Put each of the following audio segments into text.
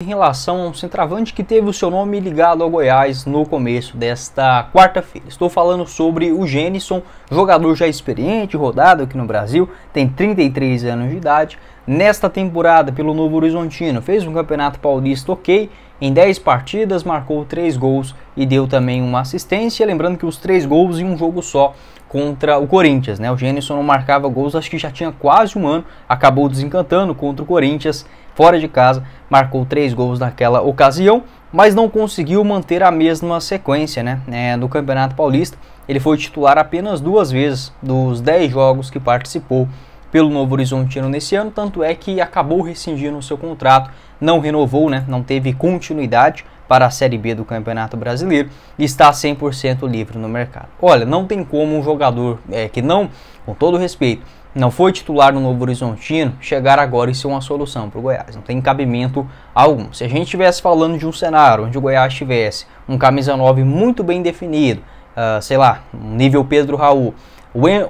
em relação a um centroavante que teve o seu nome ligado ao Goiás no começo desta quarta-feira. Estou falando sobre o Gênison, jogador já experiente, rodado aqui no Brasil, tem 33 anos de idade, nesta temporada pelo Novo Horizontino. Fez um campeonato paulista ok, em 10 partidas marcou 3 gols e deu também uma assistência. Lembrando que os 3 gols em um jogo só contra o Corinthians. Né? O Gênesis não marcava gols, acho que já tinha quase um ano, acabou desencantando contra o Corinthians, fora de casa, marcou 3 gols naquela ocasião, mas não conseguiu manter a mesma sequência né? É, no Campeonato Paulista. Ele foi titular apenas duas vezes dos 10 jogos que participou pelo Novo Horizontino nesse ano, tanto é que acabou rescindindo o seu contrato, não renovou, né, não teve continuidade para a Série B do Campeonato Brasileiro e está 100% livre no mercado. Olha, não tem como um jogador é, que não, com todo respeito, não foi titular no Novo Horizontino, chegar agora e ser uma solução para o Goiás. Não tem cabimento algum. Se a gente estivesse falando de um cenário onde o Goiás tivesse um camisa 9 muito bem definido, uh, sei lá, um nível Pedro Raul,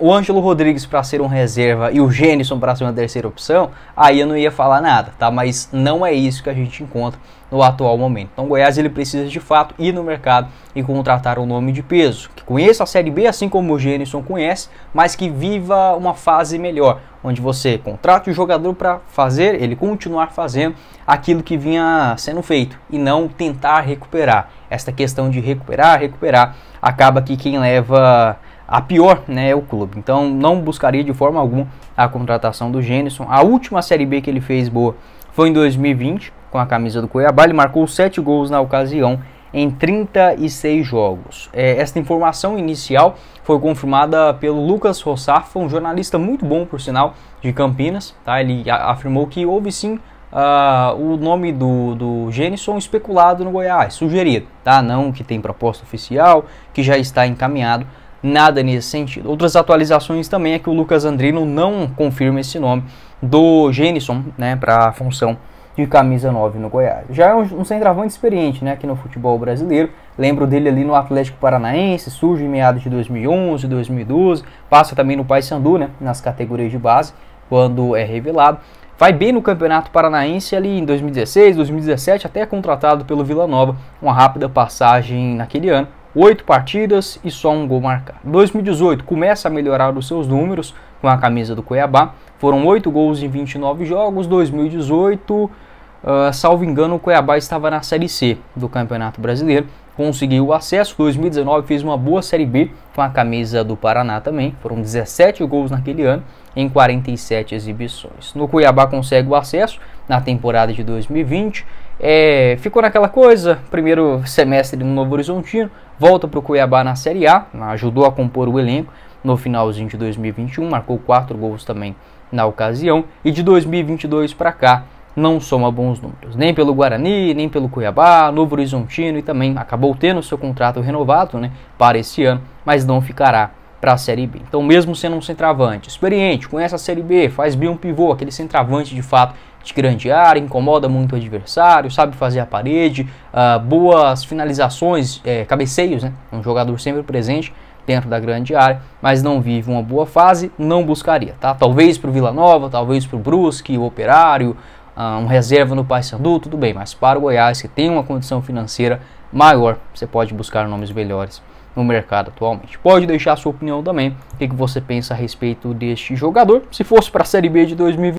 o Ângelo Rodrigues para ser um reserva e o Gênison para ser uma terceira opção, aí eu não ia falar nada, tá? Mas não é isso que a gente encontra no atual momento. Então, o Goiás ele precisa de fato ir no mercado e contratar um nome de peso, que conheça a Série B assim como o Gênison conhece, mas que viva uma fase melhor, onde você contrata o jogador para fazer, ele continuar fazendo aquilo que vinha sendo feito e não tentar recuperar. Esta questão de recuperar, recuperar, acaba que quem leva a pior né, é o clube. Então não buscaria de forma alguma a contratação do Gênison. A última Série B que ele fez boa foi em 2020, com a camisa do Cuiabá. Ele marcou 7 gols na ocasião em 36 jogos. É, esta informação inicial foi confirmada pelo Lucas Rossafa, um jornalista muito bom, por sinal, de Campinas. Tá? Ele afirmou que houve sim Uh, o nome do, do Gênison especulado no Goiás, sugerido, tá? Não que tem proposta oficial, que já está encaminhado nada nesse sentido. Outras atualizações também é que o Lucas Andrino não confirma esse nome do Gênison, né, para a função de camisa 9 no Goiás. Já é um, um centroavante experiente né, aqui no futebol brasileiro. Lembro dele ali no Atlético Paranaense, surge em meados de 2011, 2012, passa também no Paysandu, né, nas categorias de base, quando é revelado. Vai bem no Campeonato Paranaense ali em 2016, 2017, até é contratado pelo Vila Nova, uma rápida passagem naquele ano oito partidas e só um gol marcado. 2018 começa a melhorar os seus números com a camisa do Cuiabá. Foram oito gols em 29 jogos. 2018, uh, ah, salvo engano, o Cuiabá estava na Série C do Campeonato Brasileiro. Conseguiu o acesso. 2019 fez uma boa Série B com a camisa do Paraná também. Foram 17 gols naquele ano em 47 exibições. No Cuiabá consegue o acesso na temporada de 2020 é, ficou naquela coisa, primeiro semestre no Novo Horizontino, volta para o Cuiabá na Série A, ajudou a compor o elenco no finalzinho de 2021, marcou quatro gols também na ocasião, e de 2022 para cá não soma bons números, nem pelo Guarani, nem pelo Cuiabá, Novo Horizontino e também acabou tendo seu contrato renovado né, para esse ano, mas não ficará para a Série B. Então, mesmo sendo um centroavante experiente, conhece a Série B, faz bem um pivô, aquele centroavante de fato de grande área, incomoda muito o adversário, sabe fazer a parede, uh, boas finalizações, é, cabeceios, né? Um jogador sempre presente dentro da grande área, mas não vive uma boa fase, não buscaria, tá? Talvez para o Vila Nova, talvez para o Brusque, o Operário, ah, um reserva no Paysandu, tudo bem, mas para o Goiás, que tem uma condição financeira maior, você pode buscar nomes melhores no mercado atualmente. Pode deixar sua opinião também, o que, que você pensa a respeito deste jogador. Se fosse para a Série B de 2020,